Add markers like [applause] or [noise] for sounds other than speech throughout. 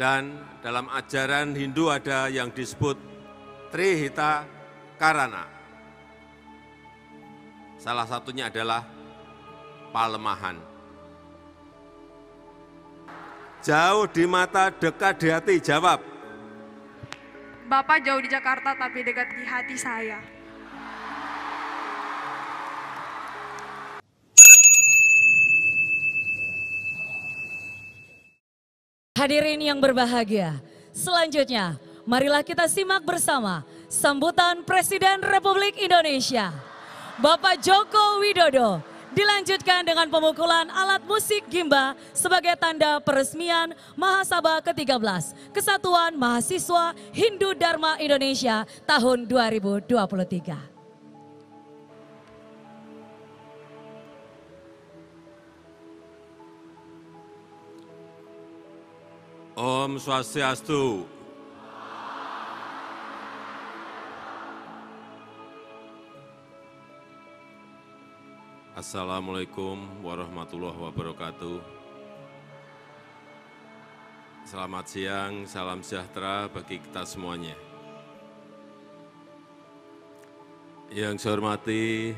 Dan dalam ajaran Hindu ada yang disebut Trihita Karana. Salah satunya adalah palemahan. Jauh di mata, dekat di hati, jawab. Bapak jauh di Jakarta tapi dekat di hati saya. Hadirin yang berbahagia, selanjutnya marilah kita simak bersama sambutan Presiden Republik Indonesia. Bapak Joko Widodo dilanjutkan dengan pemukulan alat musik gimba sebagai tanda peresmian Mahasabah ke-13 Kesatuan Mahasiswa Hindu Dharma Indonesia tahun 2023. Om Swastiastu. Assalamualaikum warahmatullahi wabarakatuh. Selamat siang, salam sejahtera bagi kita semuanya. Yang saya hormati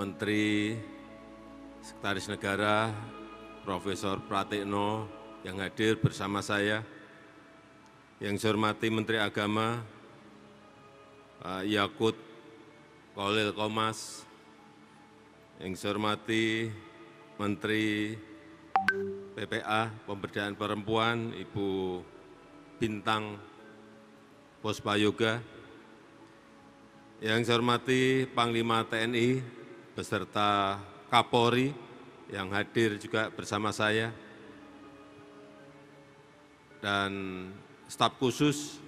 Menteri Sekretaris Negara Profesor Pratikno yang hadir bersama saya, yang saya hormati Menteri Agama, Pak Yakut Kolil Komas, yang saya hormati Menteri PPA, Pemberdayaan Perempuan, Ibu Bintang Pospayoga, yang saya hormati Panglima TNI beserta Kapolri, yang hadir juga bersama saya, dan staf khusus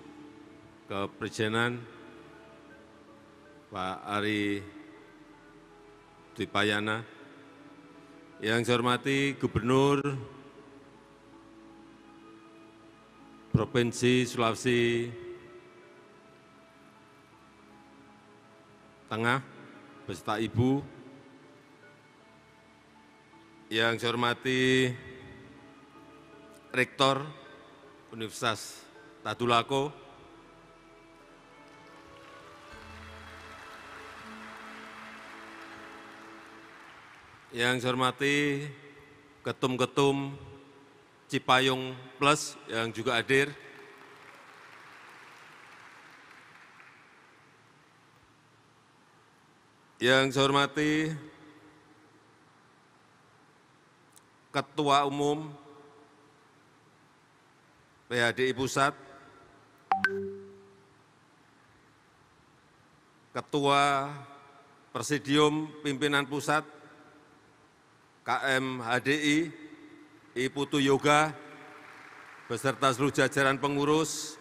kepresidenan Pak Ari Tripayana yang saya hormati Gubernur Provinsi Sulawesi Tengah beserta Ibu, yang saya hormati Rektor Universitas Tadulako, Yang saya hormati Ketum-Ketum Cipayung Plus yang juga hadir, Yang saya hormati Ketua Umum PHDI Pusat, Ketua Presidium Pimpinan Pusat KMHDI, Iputu Yoga, beserta seluruh jajaran pengurus,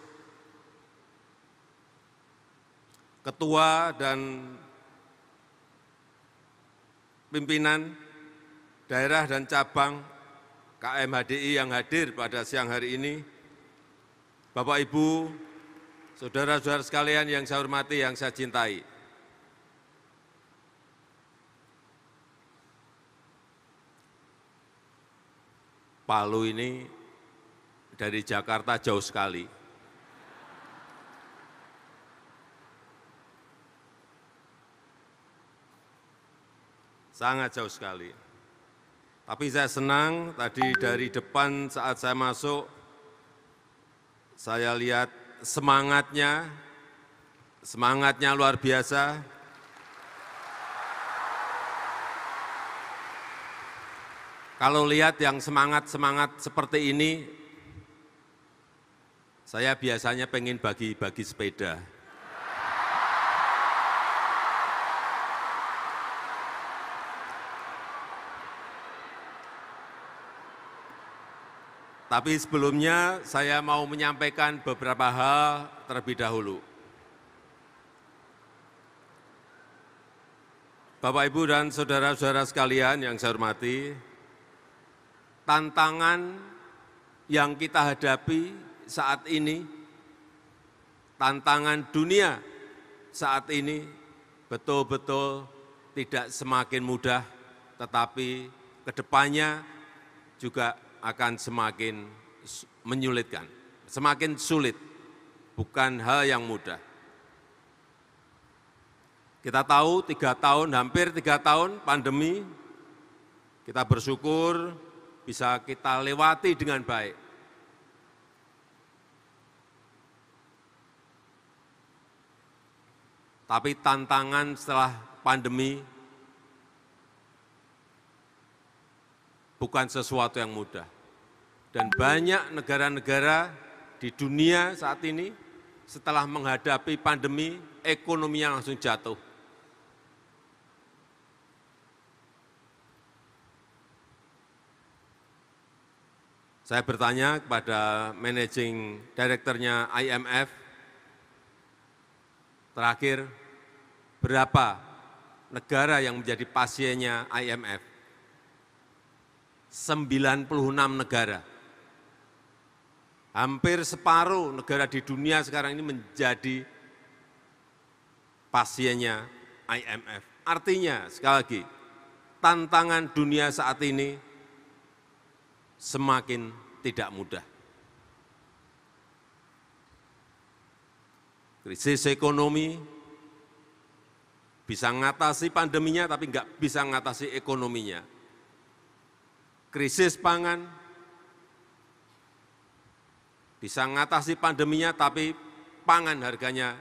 ketua dan pimpinan daerah dan cabang KMHDI yang hadir pada siang hari ini, Bapak Ibu, saudara-saudara sekalian yang saya hormati, yang saya cintai. Palu ini dari Jakarta jauh sekali. Sangat jauh sekali. Tapi saya senang tadi dari depan saat saya masuk, saya lihat semangatnya, semangatnya luar biasa. Kalau lihat yang semangat-semangat seperti ini, saya biasanya pengen bagi-bagi sepeda. Tapi sebelumnya saya mau menyampaikan beberapa hal terlebih dahulu. Bapak, Ibu, dan saudara-saudara sekalian yang saya hormati, tantangan yang kita hadapi saat ini, tantangan dunia saat ini betul-betul tidak semakin mudah, tetapi kedepannya juga akan semakin menyulitkan, semakin sulit, bukan hal yang mudah. Kita tahu tiga tahun, hampir tiga tahun pandemi, kita bersyukur bisa kita lewati dengan baik. Tapi tantangan setelah pandemi bukan sesuatu yang mudah dan banyak negara-negara di dunia saat ini setelah menghadapi pandemi, ekonominya langsung jatuh. Saya bertanya kepada managing direkturnya IMF terakhir, berapa negara yang menjadi pasiennya IMF? 96 negara. Hampir separuh negara di dunia sekarang ini menjadi pasiennya IMF. Artinya, sekali lagi, tantangan dunia saat ini semakin tidak mudah. Krisis ekonomi bisa mengatasi pandeminya, tapi enggak bisa mengatasi ekonominya. Krisis pangan bisa mengatasi pandeminya tapi pangan harganya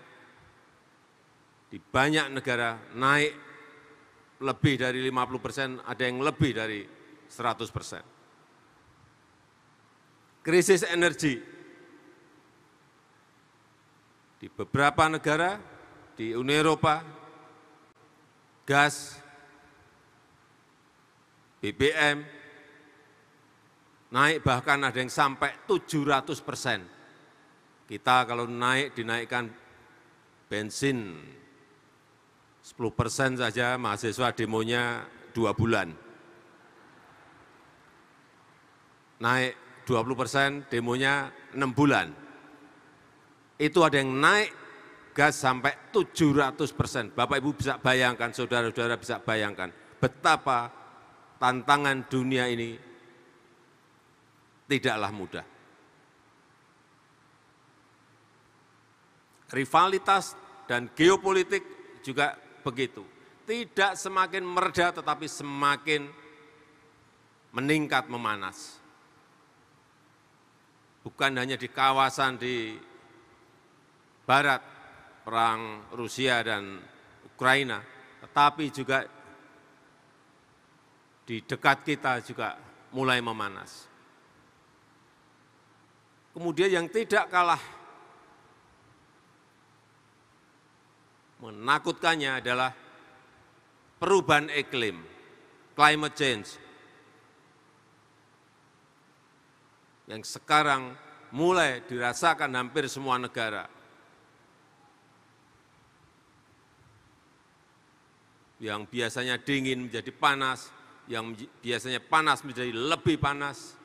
di banyak negara naik lebih dari 50 persen, ada yang lebih dari 100 persen. Krisis energi di beberapa negara, di Uni Eropa, gas, BBM, naik bahkan ada yang sampai 700 persen. Kita kalau naik dinaikkan bensin 10 persen saja mahasiswa demonya dua bulan. Naik 20 persen, demonya enam bulan. Itu ada yang naik gas sampai 700 persen. Bapak Ibu bisa bayangkan, saudara-saudara bisa bayangkan betapa tantangan dunia ini tidaklah mudah. Rivalitas dan geopolitik juga begitu. Tidak semakin mereda tetapi semakin meningkat memanas. Bukan hanya di kawasan di barat perang Rusia dan Ukraina, tetapi juga di dekat kita juga mulai memanas. Kemudian yang tidak kalah menakutkannya adalah perubahan iklim, climate change, yang sekarang mulai dirasakan hampir semua negara. Yang biasanya dingin menjadi panas, yang biasanya panas menjadi lebih panas.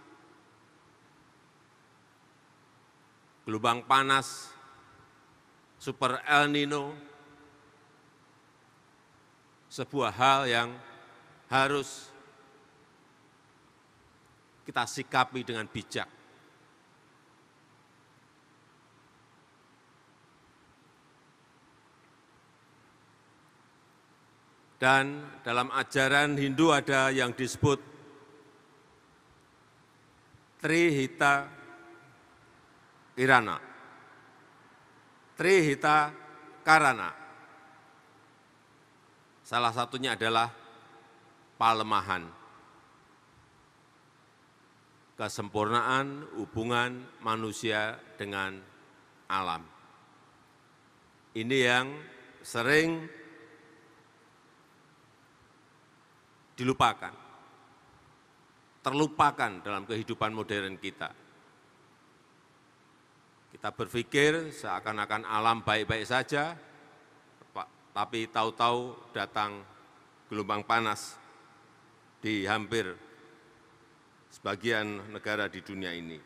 gelombang panas, super El Nino, sebuah hal yang harus kita sikapi dengan bijak. Dan dalam ajaran Hindu ada yang disebut Trihita Irana. Trihita Karana. Salah satunya adalah palemahan. Kesempurnaan hubungan manusia dengan alam. Ini yang sering dilupakan, terlupakan dalam kehidupan modern kita. Kita berpikir seakan-akan alam baik-baik saja, tapi tahu-tahu datang gelombang panas di hampir sebagian negara di dunia ini.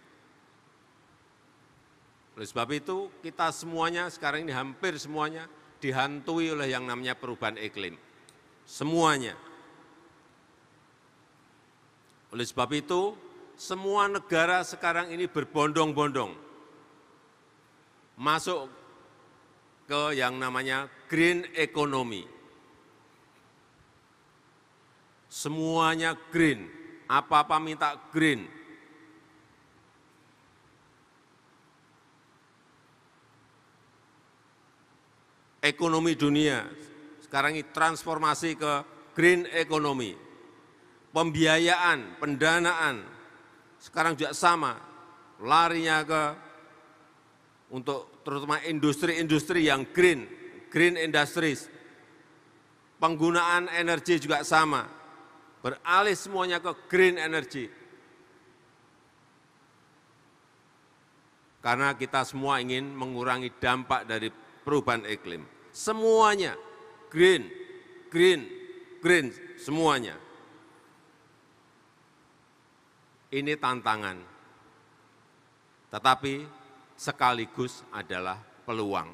Oleh sebab itu, kita semuanya sekarang ini hampir semuanya dihantui oleh yang namanya perubahan iklim. Semuanya. Oleh sebab itu, semua negara sekarang ini berbondong-bondong masuk ke yang namanya green economy. Semuanya green, apa-apa minta green. Ekonomi dunia sekarang ini transformasi ke green economy. Pembiayaan, pendanaan sekarang juga sama, larinya ke untuk terutama industri-industri yang green, green industries. Penggunaan energi juga sama, beralih semuanya ke green energy. Karena kita semua ingin mengurangi dampak dari perubahan iklim. Semuanya green, green, green, semuanya. Ini tantangan. Tetapi sekaligus adalah peluang.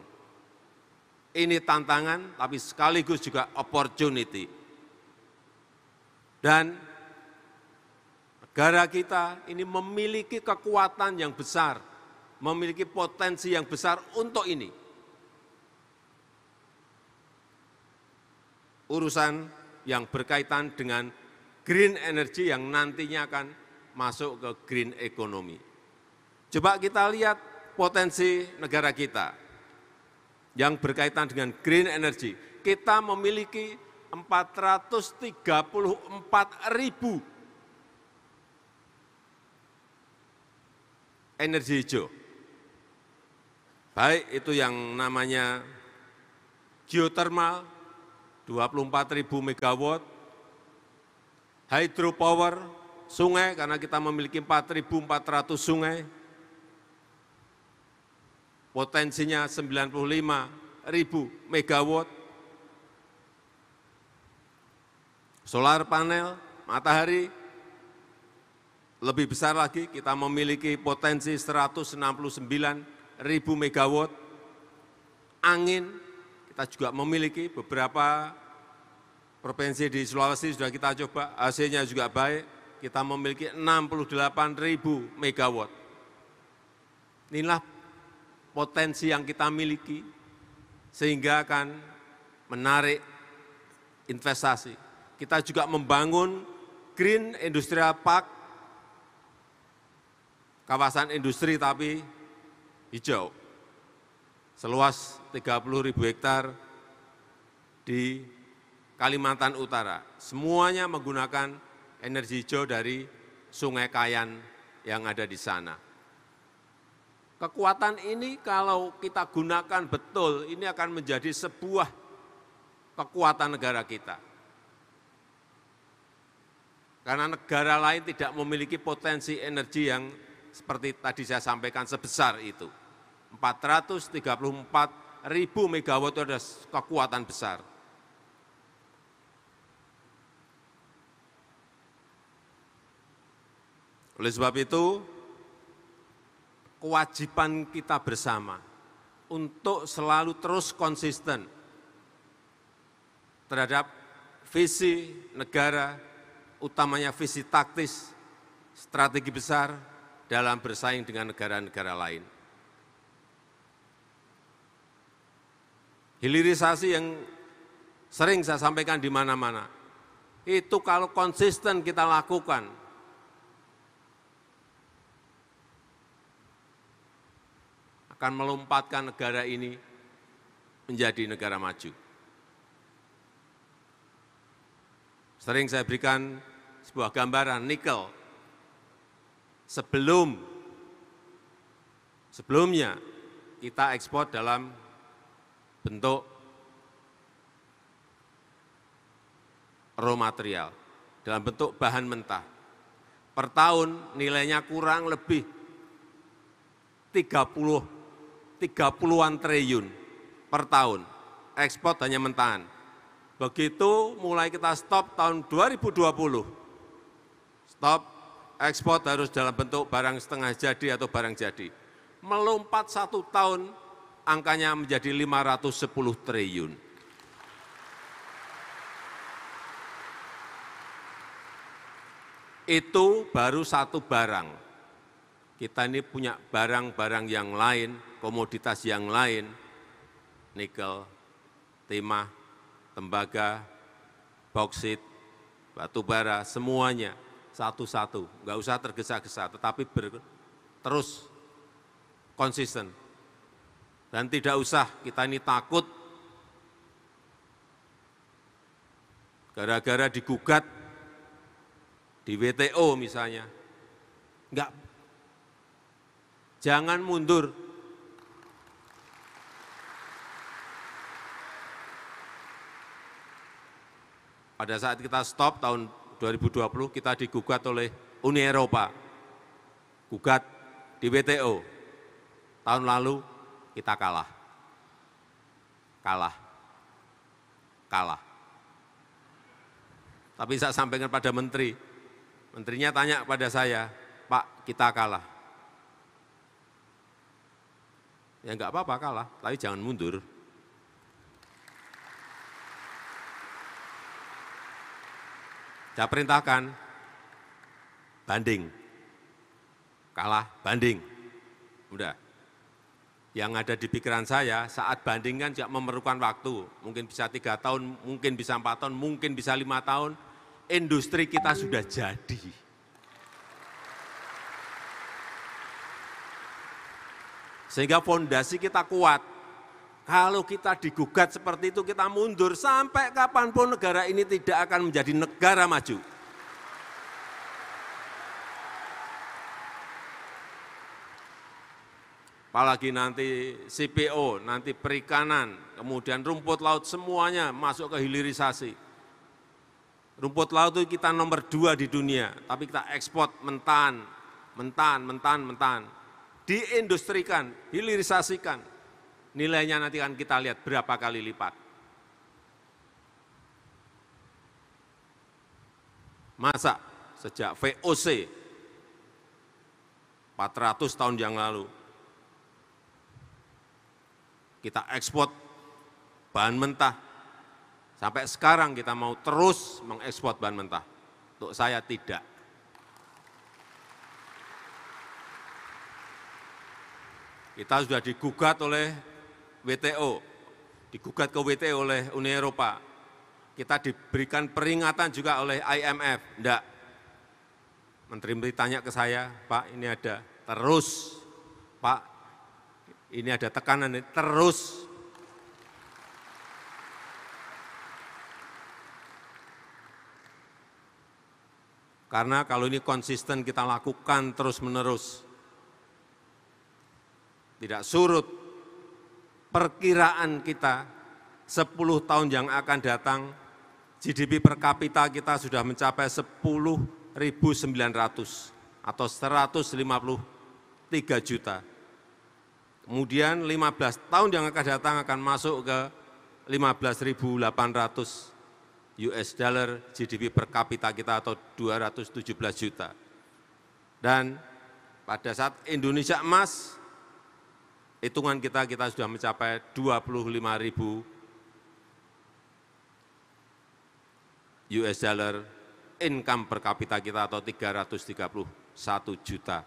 Ini tantangan, tapi sekaligus juga opportunity. Dan negara kita ini memiliki kekuatan yang besar, memiliki potensi yang besar untuk ini. Urusan yang berkaitan dengan green energy yang nantinya akan masuk ke green economy. Coba kita lihat potensi negara kita yang berkaitan dengan green energy. Kita memiliki 434 ribu energi hijau. Baik itu yang namanya geothermal 24 ribu megawatt, hydropower, sungai, karena kita memiliki 4.400 sungai, potensinya 95 ribu megawatt. Solar panel, matahari, lebih besar lagi kita memiliki potensi 169 ribu megawatt. Angin, kita juga memiliki beberapa provinsi di Sulawesi sudah kita coba, hasilnya juga baik. Kita memiliki 68 ribu megawatt. Inilah potensi yang kita miliki, sehingga akan menarik investasi. Kita juga membangun Green Industrial Park, kawasan industri tapi hijau, seluas 30 ribu hektar di Kalimantan Utara. Semuanya menggunakan energi hijau dari Sungai Kayan yang ada di sana. Kekuatan ini kalau kita gunakan betul, ini akan menjadi sebuah kekuatan negara kita. Karena negara lain tidak memiliki potensi energi yang seperti tadi saya sampaikan sebesar itu. 434 ribu megawatt itu ada kekuatan besar. Oleh sebab itu, kewajiban kita bersama untuk selalu terus konsisten terhadap visi negara, utamanya visi taktis, strategi besar dalam bersaing dengan negara-negara lain. Hilirisasi yang sering saya sampaikan di mana-mana, itu kalau konsisten kita lakukan, akan melompatkan negara ini menjadi negara maju. Sering saya berikan sebuah gambaran nikel. Sebelum sebelumnya kita ekspor dalam bentuk raw material, dalam bentuk bahan mentah. Per tahun nilainya kurang lebih 30 30-an triliun per tahun, ekspor hanya mentahan. Begitu mulai kita stop tahun 2020, stop ekspor harus dalam bentuk barang setengah jadi atau barang jadi. Melompat satu tahun, angkanya menjadi 510 triliun. Itu baru satu barang, kita ini punya barang-barang yang lain, komoditas yang lain, nikel, timah, tembaga, bauksit, batu bara, semuanya satu-satu. Enggak usah tergesa-gesa, tetapi ber, terus konsisten. Dan tidak usah kita ini takut gara-gara digugat di WTO misalnya. Enggak Jangan mundur. Pada saat kita stop tahun 2020 kita digugat oleh Uni Eropa. Gugat di WTO. Tahun lalu kita kalah. Kalah. Kalah. Tapi saya sampaikan pada menteri. Menterinya tanya pada saya, Pak, kita kalah. Ya enggak apa-apa kalah, tapi jangan mundur. Saya perintahkan, banding. Kalah, banding. Udah. Yang ada di pikiran saya saat banding kan tidak memerlukan waktu. Mungkin bisa tiga tahun, mungkin bisa empat tahun, mungkin bisa lima tahun. Industri kita sudah jadi. Sehingga fondasi kita kuat. Kalau kita digugat seperti itu, kita mundur sampai kapanpun negara ini tidak akan menjadi negara maju. Apalagi nanti CPO, nanti perikanan, kemudian rumput laut semuanya masuk ke hilirisasi. Rumput laut itu kita nomor dua di dunia, tapi kita ekspor mentan, mentan, mentan, mentan diindustrikan, hilirisasikan, nilainya nanti akan kita lihat berapa kali lipat. Masa sejak VOC 400 tahun yang lalu kita ekspor bahan mentah sampai sekarang kita mau terus mengekspor bahan mentah. Untuk saya tidak. Kita sudah digugat oleh WTO, digugat ke WTO oleh Uni Eropa. Kita diberikan peringatan juga oleh IMF. Enggak. Menteri Menteri tanya ke saya, Pak ini ada terus, Pak ini ada tekanan ini terus. Karena kalau ini konsisten kita lakukan terus-menerus, tidak surut perkiraan kita 10 tahun yang akan datang GDP per kapita kita sudah mencapai 10.900 atau 153 juta. Kemudian 15 tahun yang akan datang akan masuk ke 15.800 US dollar GDP per kapita kita atau 217 juta. Dan pada saat Indonesia emas hitungan kita, kita sudah mencapai 25 ribu US dollar income per kapita kita atau 331 juta.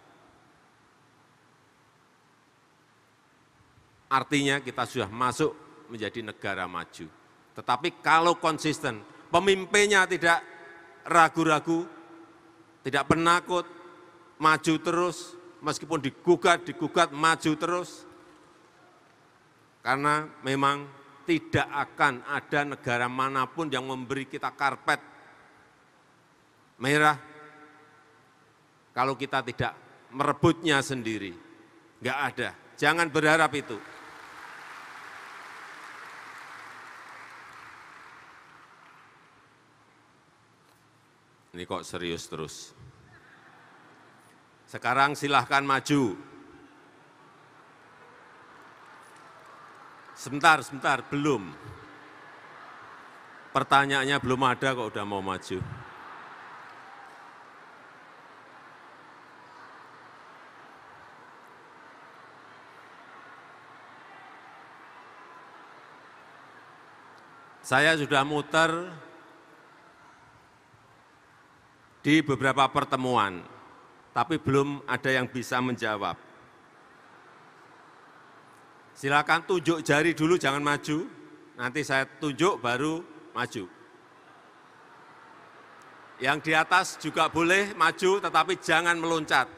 Artinya kita sudah masuk menjadi negara maju. Tetapi kalau konsisten, pemimpinnya tidak ragu-ragu, tidak penakut, maju terus, meskipun digugat, digugat, maju terus, karena memang tidak akan ada negara manapun yang memberi kita karpet merah kalau kita tidak merebutnya sendiri. Enggak ada. Jangan berharap itu. Ini kok serius terus. Sekarang silahkan maju. Sebentar, sebentar, belum. Pertanyaannya belum ada kok udah mau maju. Saya sudah muter di beberapa pertemuan, tapi belum ada yang bisa menjawab. Silakan tunjuk jari dulu, jangan maju. Nanti saya tunjuk baru maju. Yang di atas juga boleh maju, tetapi jangan meloncat.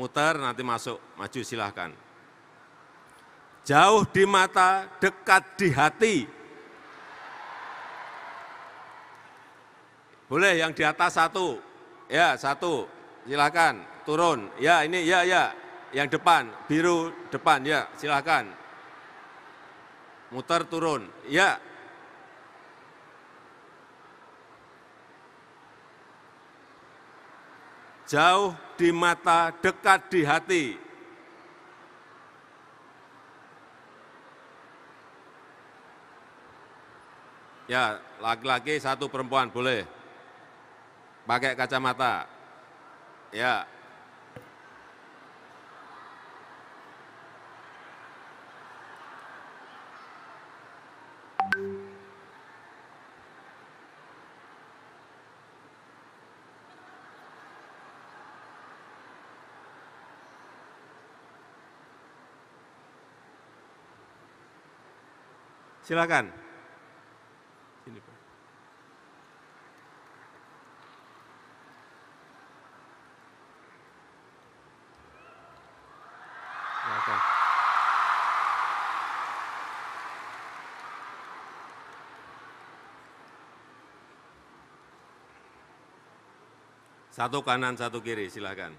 Muter, nanti masuk, maju silahkan. Jauh di mata, dekat di hati. Boleh yang di atas satu, ya satu, silahkan turun. Ya ini, ya, ya, yang depan, biru depan, ya silahkan. Muter turun, ya. Jauh di mata, dekat di hati. Ya, laki-laki satu perempuan boleh. Pakai kacamata. Ya. Silakan. Satu kanan, satu kiri, silakan.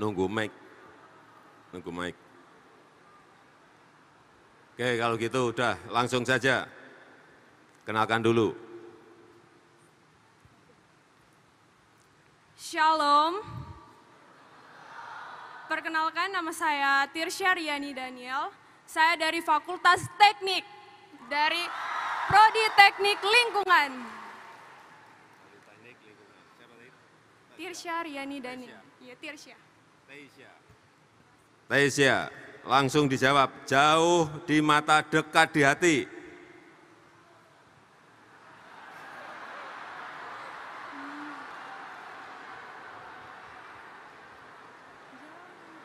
nunggu mic. Nunggu mic. Oke, kalau gitu udah langsung saja. Kenalkan dulu. Shalom. Perkenalkan nama saya Tirsya Riani Daniel. Saya dari Fakultas Teknik dari Prodi Teknik Lingkungan. Tirsya Riani Daniel. Iya, Tirsya. Taisya, langsung dijawab, jauh di mata, dekat di hati.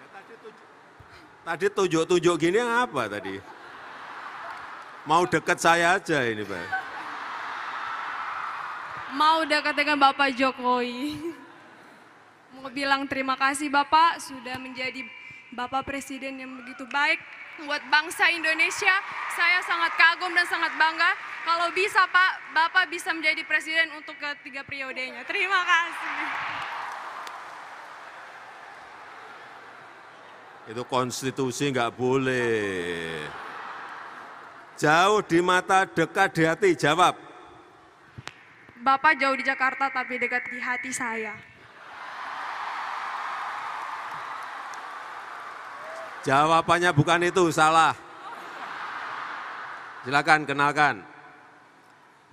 Ya, tadi tunjuk-tunjuk gini apa tadi? Mau dekat saya aja ini, Pak. Mau dekat dengan Bapak Jokowi. [laughs] mau bilang terima kasih Bapak sudah menjadi Bapak Presiden yang begitu baik buat bangsa Indonesia. Saya sangat kagum dan sangat bangga kalau bisa Pak, Bapak bisa menjadi Presiden untuk ketiga periodenya. Terima kasih. Itu konstitusi nggak boleh. Jauh di mata, dekat di hati, jawab. Bapak jauh di Jakarta tapi dekat di hati saya. Jawabannya bukan itu, salah. Silakan kenalkan.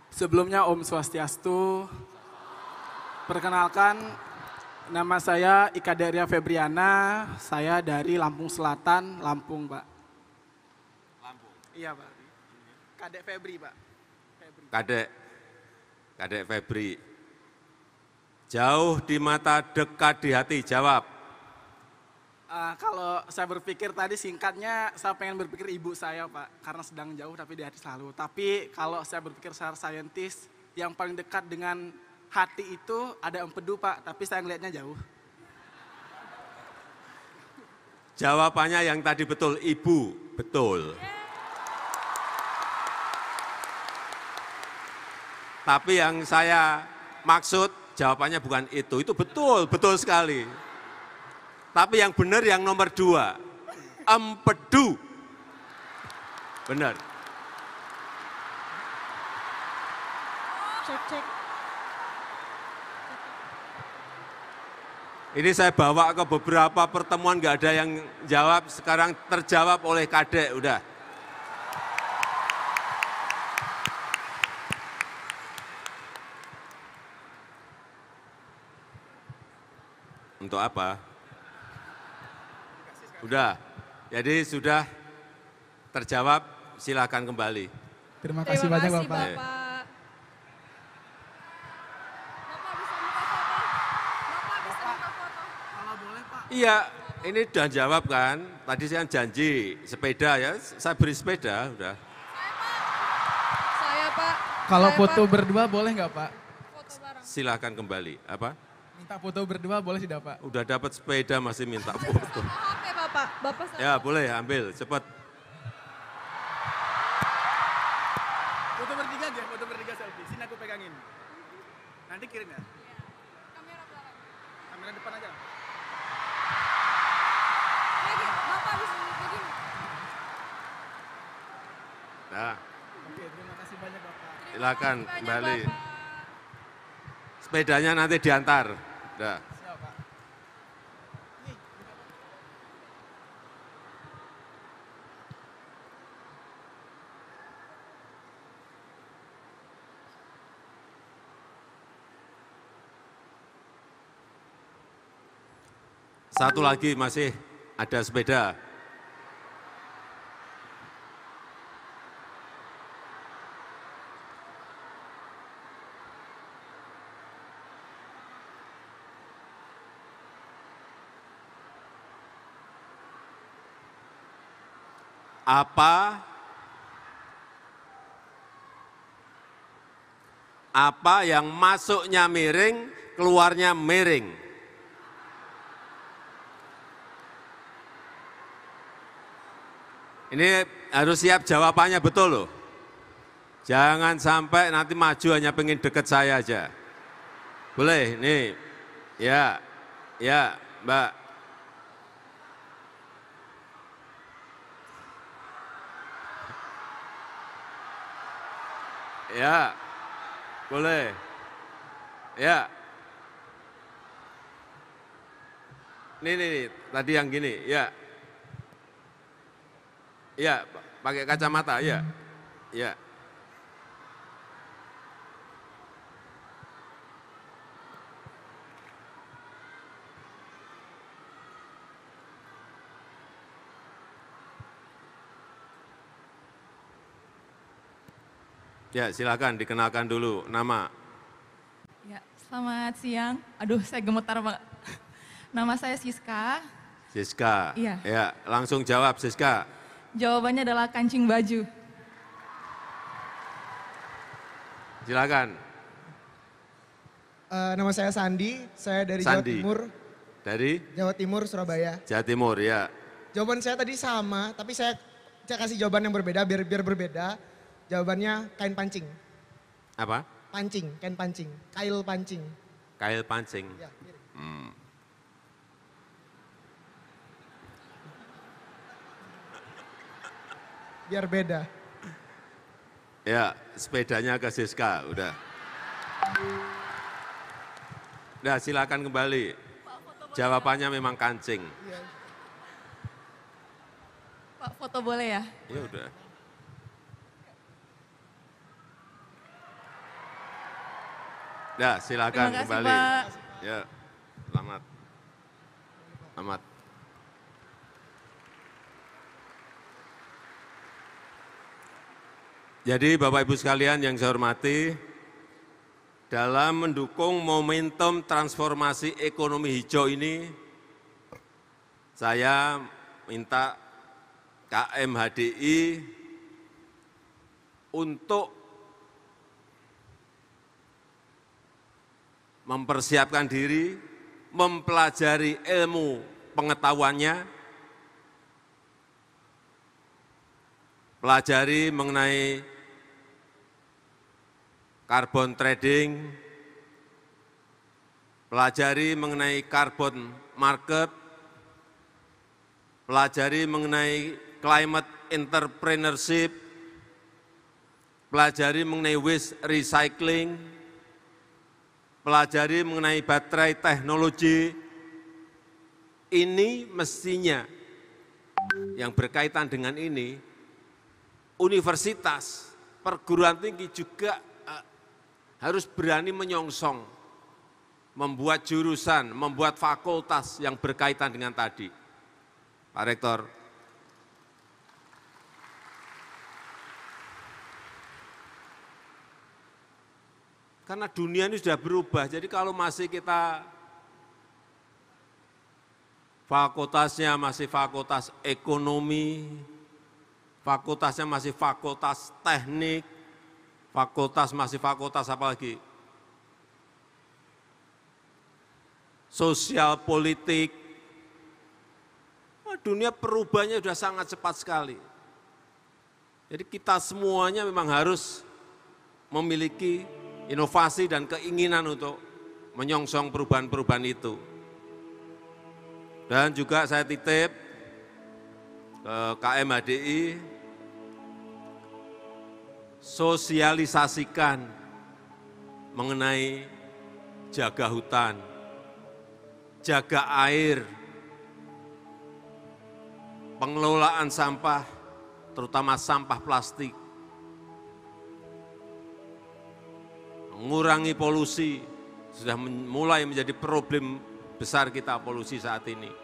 Sebelumnya Om Swastiastu. Perkenalkan nama saya Ika Daria Febriana, saya dari Lampung Selatan, Lampung, Pak. Lampung. Iya, Pak. Kadek Febri, Pak. Febri. Kadek. Kadek Febri. Jauh di mata, dekat di hati, jawab. Uh, kalau saya berpikir tadi singkatnya saya pengen berpikir ibu saya Pak karena sedang jauh tapi di hati selalu. Tapi kalau saya berpikir secara saintis yang paling dekat dengan hati itu ada empedu Pak tapi saya ngelihatnya jauh. Jawabannya yang tadi betul ibu betul. Tapi yang saya maksud jawabannya bukan itu, itu betul, betul sekali. Tapi yang benar yang nomor dua, empedu. Benar. Ini saya bawa ke beberapa pertemuan, nggak ada yang jawab. Sekarang terjawab oleh kadek, udah. Untuk apa? Sudah. Jadi sudah terjawab, silakan kembali. Terima kasih Terima banyak kasih, Bapak. Bapak. Iya, ini udah jawab kan. Tadi saya janji sepeda ya, saya beri sepeda udah. Saya Pak. Kalau foto Pak. berdua boleh nggak Pak? Foto Silahkan kembali. Apa? Minta foto berdua boleh tidak Pak? Udah dapat sepeda masih minta foto. [laughs] Pak? Bapak sama. Ya boleh ambil, cepat. Foto bertiga ya, foto bertiga selfie. Sini aku pegangin. Nanti kirim ya. Kamera belakang. Kamera depan aja. Lagi, Bapak Nah. Oke, terima kasih banyak Bapak. Silakan kembali. Sepedanya nanti diantar. Dah. Satu lagi masih ada sepeda. Apa apa yang masuknya miring, keluarnya miring. Ini harus siap jawabannya betul loh. Jangan sampai nanti maju hanya pengen deket saya aja. Boleh, nih. Ya, ya, Mbak. Ya, boleh. Ya. Nih, nih, nih, tadi yang gini, ya. Ya, pakai kacamata, ya. Ya. Ya, silakan dikenalkan dulu nama. Ya, selamat siang. Aduh, saya gemetar banget. Nama saya Siska. Siska. Iya. Ya, langsung jawab Siska. Jawabannya adalah kancing baju. Silakan. Uh, nama saya Sandi, saya dari Sandi. Jawa Timur. Dari? Jawa Timur, Surabaya. Jawa Timur, ya. Jawaban saya tadi sama, tapi saya, saya kasih jawaban yang berbeda, biar, biar berbeda. Jawabannya kain pancing. Apa? Pancing, kain pancing. Kail pancing. Kail pancing. Ya, hmm. biar beda. Ya, sepedanya ke Siska, udah. Nah, silakan kembali. Jawabannya memang kancing. Iya. Pak, foto boleh ya? Ya udah. Nah, silakan kasih, kembali. Pak. Ya, selamat. Selamat. Jadi Bapak Ibu sekalian yang saya hormati, dalam mendukung momentum transformasi ekonomi hijau ini, saya minta KMHDI untuk mempersiapkan diri, mempelajari ilmu pengetahuannya, pelajari mengenai carbon trading, pelajari mengenai carbon market, pelajari mengenai climate entrepreneurship, pelajari mengenai waste recycling, pelajari mengenai baterai teknologi, ini mestinya yang berkaitan dengan ini, universitas, perguruan tinggi juga harus berani menyongsong, membuat jurusan, membuat fakultas yang berkaitan dengan tadi. Pak Rektor, Karena dunia ini sudah berubah, jadi kalau masih kita fakultasnya masih fakultas ekonomi, fakultasnya masih fakultas teknik, fakultas masih fakultas apalagi sosial politik ah, dunia perubahannya sudah sangat cepat sekali jadi kita semuanya memang harus memiliki inovasi dan keinginan untuk menyongsong perubahan-perubahan itu dan juga saya titip ke KMHDI sosialisasikan mengenai jaga hutan, jaga air, pengelolaan sampah, terutama sampah plastik, mengurangi polusi, sudah mulai menjadi problem besar kita polusi saat ini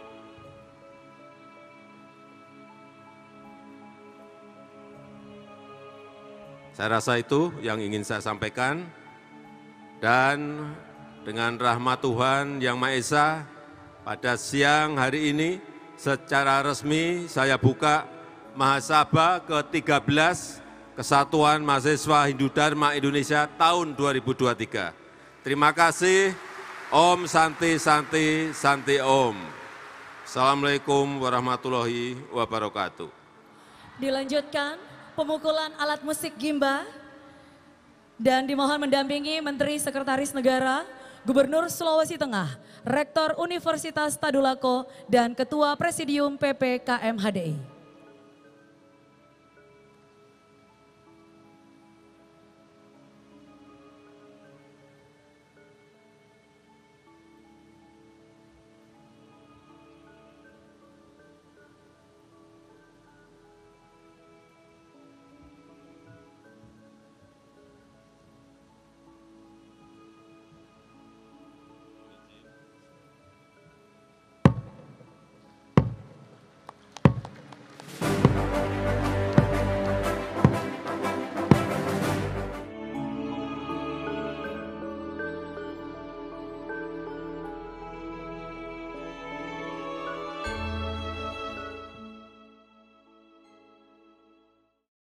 Saya rasa itu yang ingin saya sampaikan. Dan dengan rahmat Tuhan Yang Maha Esa, pada siang hari ini secara resmi saya buka Mahasabha ke-13 Kesatuan Mahasiswa Hindu Dharma Indonesia tahun 2023. Terima kasih. Om Santi Santi Santi Om. Assalamualaikum warahmatullahi wabarakatuh. Dilanjutkan pemukulan alat musik gimba dan dimohon mendampingi Menteri Sekretaris Negara, Gubernur Sulawesi Tengah, Rektor Universitas Tadulako dan Ketua Presidium PPKMHDI.